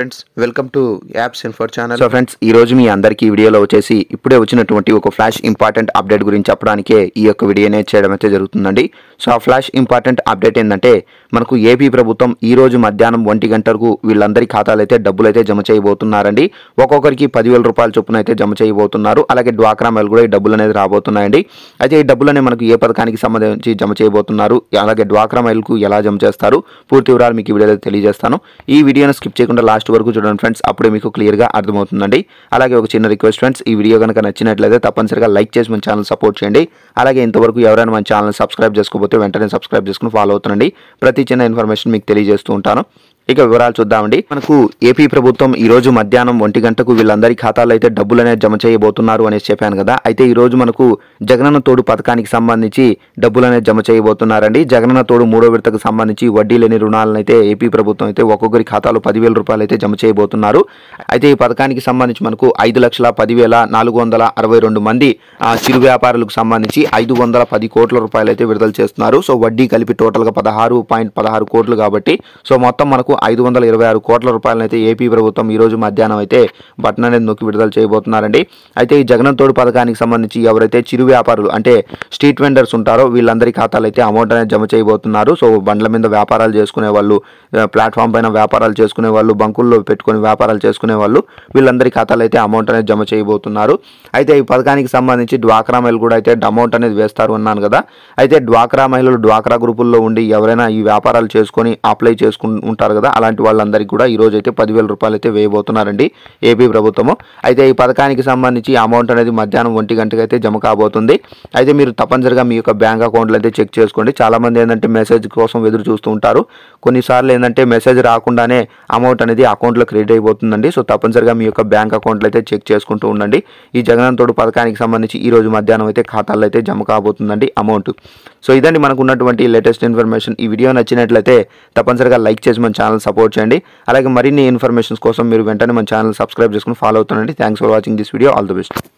friends welcome to apps info channel so friends ఈ రోజు మీ అందరికీ ఈ వీడియోలో వచ్చేసి ఇప్పుడే వచ్చినటువంటి ఒక ఫ్లాష్ ఇంపార్టెంట్ అప్డేట్ గురించి చెప్పడానికే ఈ యొక్క వీడియోనే చేయడం అయితే జరుగుతుందండి సో ఆ ఫ్లాష్ ఇంపార్టెంట్ అప్డేట్ ఏంటంటే మనకు ఏపీ ప్రభుత్వం ఈ రోజు మధ్యాహ్నం ఒంటి గంటలకు వీళ్ళందరి ఖాతాలు అయితే డబ్బులు అయితే జమ చేయబోతున్నారండి ఒక్కొక్కరికి పదివేల రూపాయల చొప్పున అయితే జమ చేయబోతున్నారు అలాగే డ్వాక్రా మేలు కూడా ఈ డబ్బులు అనేది రాబోతున్నాయండి అయితే ఈ డబ్బులనే మనకు ఏ పథకానికి సంబంధించి జమ చేయబోతున్నారు అలాగే డ్వాక్రా మైల్కు ఎలా జమ చేస్తారు పూర్తి వివరాలు మీకు ఈ వీడియోలో తెలియజేస్తాను ఈ వీడియోను స్కిప్ చేయకుండా లాస్ట్ లాస్ట్ వరకు చూడండి ఫ్రెండ్స్ అప్పుడే మీకు క్లియర్గా అర్థమవుతుందండి అలాగే ఒక చిన్న రిక్వెస్ట్ ఫ్రెండ్స్ ఈ వీడియో కనుక నచ్చినట్లయితే తప్పనిసరిగా లైక్ చేసి మన ఛానల్ సపోర్ట్ చేయండి అలాగే ఇంతవరకు ఎవరైనా మన ఛానల్ సబ్స్క్రైబ్ చేసుకోకపోతే వెంటనే సబ్స్క్రైబ్ చేసుకుని ఫాలో అవుతుందండి ప్రతి చిన్న ఇన్ఫర్మేషన్ మీకు తెలియజేస్తూ ఉంటాను ఇక వివరాలు చూద్దామండి మనకు ఏపీ ప్రభుత్వం ఈ రోజు మధ్యాహ్నం ఒంటి గంటకు వీళ్ళందరి ఖాతాలో అయితే డబ్బులు అనేది జమ చేయబోతున్నారు అనేసి చెప్పాను కదా అయితే ఈ రోజు మనకు జగనన్న తోడు పథకానికి సంబంధించి డబ్బులు అనేది జమ చేయబోతున్నారండి జగనన్న తోడు మూడో విడతకు సంబంధించి వడ్డీ లేని రుణాలను అయితే ఏపీ ప్రభుత్వం అయితే ఒక్కొక్కరి ఖాతాలో పదివేల రూపాయలు అయితే జమ చేయబోతున్నారు అయితే ఈ పథకానికి సంబంధించి మనకు ఐదు లక్షల పదివేల నాలుగు వందల అరవై రెండు మంది చిరు వ్యాపారులకు సంబంధించి ఐదు వందల పది కోట్ల రూపాయలు అయితే విడుదల చేస్తున్నారు సో వడ్డీ కలిపి టోటల్గా పదహారు పాయింట్ పదహారు కోట్లు కాబట్టి సో మొత్తం మనకు ఐదు వందల ఇరవై ఆరు కోట్ల రూపాయలనైతే ఏపీ ప్రభుత్వం ఈరోజు మధ్యాహ్నం అయితే బటన్ అనేది నొక్కి విడుదల చేయబోతున్నారండి అయితే ఈ జగన్ తోడు పథకానికి సంబంధించి ఎవరైతే చిరు వ్యాపారులు అంటే స్ట్రీట్ వెండర్స్ ఉంటారో వీళ్ళందరి ఖాతాలు అయితే అమౌంట్ అనేది జమ చేయబోతున్నారు సో బండ్ల మీద వ్యాపారాలు చేసుకునే వాళ్ళు ప్లాట్ఫామ్ పైన వ్యాపారాలు చేసుకునే వాళ్ళు బంకుల్లో పెట్టుకుని వ్యాపారాలు చేసుకునే వాళ్ళు వీళ్ళందరి ఖాతాలు అయితే అమౌంట్ అనేది జమ చేయబోతున్నారు అయితే ఈ పథకానికి సంబంధించి డ్వాక్రా మహిళలు కూడా అయితే అమౌంట్ అనేది వేస్తారు అన్నాను కదా అయితే డ్వాక్రా మహిళలు డ్వాక్రా గ్రూపుల్లో ఉండి ఎవరైనా ఈ వ్యాపారాలు చేసుకొని అప్లై చేసుకుంటారు కదా కదా అలాంటి వాళ్ళందరికీ కూడా ఈరోజు అయితే పదివేల రూపాయలు అయితే వేయబోతున్నారండి ఏపీ ప్రభుత్వము అయితే ఈ పథకానికి సంబంధించి అమౌంట్ అనేది మధ్యాహ్నం ఒంటి గంటకి అయితే జమ కాబోతుంది అయితే మీరు తప్పనిసరిగా మీ యొక్క బ్యాంక్ అకౌంట్లు అయితే చెక్ చేసుకోండి చాలామంది ఏంటంటే మెసేజ్ కోసం ఎదురు చూస్తూ ఉంటారు కొన్నిసార్లు ఏంటంటే మెసేజ్ రాకుండానే అమౌంట్ అనేది అకౌంట్లో క్రెడిట్ అయిపోతుందండి సో తప్పనిసరిగా మీ యొక్క బ్యాంక్ అకౌంట్లు అయితే చెక్ చేసుకుంటూ ఉండండి ఈ జగన్ తోడు పథకానికి సంబంధించి ఈ రోజు మధ్యాహ్నం అయితే ఖాతాల్లో అయితే జమ కాబోతుందండి అమౌంట్ సో ఇదండి మనకు ఉన్నటువంటి లేటెస్ట్ ఇన్ఫర్మేషన్ ఈ వీడియో నచ్చినట్లయితే తప్పనిసరిగా లైక్ చేసి మన ఛానల్ ఛానల్ సపోర్ట్ చేయండి అలాగే మరిన్ని ఇన్ఫర్మేషన్స్ కోసం మీరు వెంటనే మన ఛానల్ సబ్స్క్రైబ్ చేసుకుని ఫాలో అవుతుండండి thanks for watching this video all the best